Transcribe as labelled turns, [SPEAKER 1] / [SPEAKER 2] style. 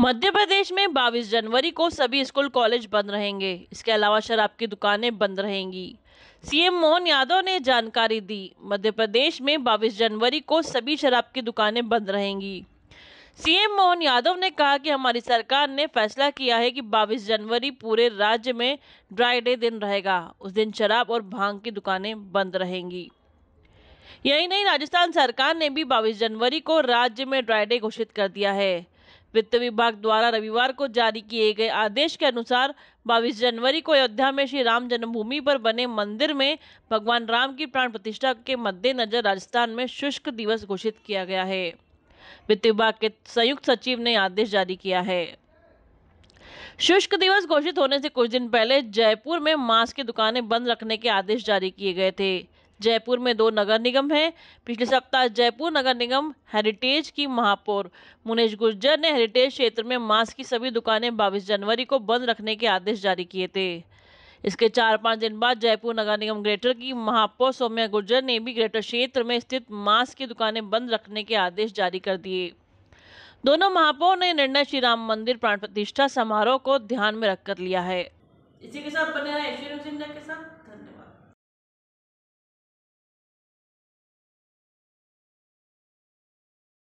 [SPEAKER 1] मध्य प्रदेश में 22 जनवरी को सभी स्कूल कॉलेज बंद रहेंगे इसके अलावा शराब की दुकानें बंद रहेंगी सीएम मोहन यादव ने जानकारी दी मध्य प्रदेश में 22 जनवरी को सभी शराब की दुकानें बंद रहेंगी सीएम मोहन यादव ने कहा कि हमारी सरकार ने फैसला किया है कि 22 जनवरी पूरे राज्य में ड्राई डे दिन रहेगा उस दिन शराब और भांग की दुकानें बंद रहेंगी यही नहीं राजस्थान सरकार ने भी बाईस जनवरी को राज्य में ड्राइडे घोषित कर दिया है वित्त विभाग द्वारा रविवार को जारी किए गए आदेश के अनुसार 22 जनवरी को अयोध्या में श्री राम जन्मभूमि पर बने मंदिर में भगवान राम की प्राण प्रतिष्ठा के मद्देनजर राजस्थान में शुष्क दिवस घोषित किया गया है वित्त विभाग के संयुक्त सचिव ने आदेश जारी किया है शुष्क दिवस घोषित होने से कुछ दिन पहले जयपुर में मांस की दुकानें बंद रखने के आदेश जारी किए गए थे जयपुर में दो नगर निगम हैं पिछले सप्ताह जयपुर नगर निगम हेरिटेज की महापौर मुनेश गुर्जर ने हेरिटेज क्षेत्र में मास्क की सभी दुकानें बाईस जनवरी को बंद रखने के आदेश जारी किए थे इसके चार पाँच दिन बाद जयपुर नगर निगम ग्रेटर की महापौर सौम्या गुर्जर ने भी ग्रेटर क्षेत्र में स्थित मास्क की दुकानें बंद रखने के आदेश जारी कर दिए दोनों महापौर ने निर्णय श्री राम मंदिर प्राण प्रतिष्ठा समारोह को ध्यान में रखकर लिया है इसी के साथ बने रहे के साथ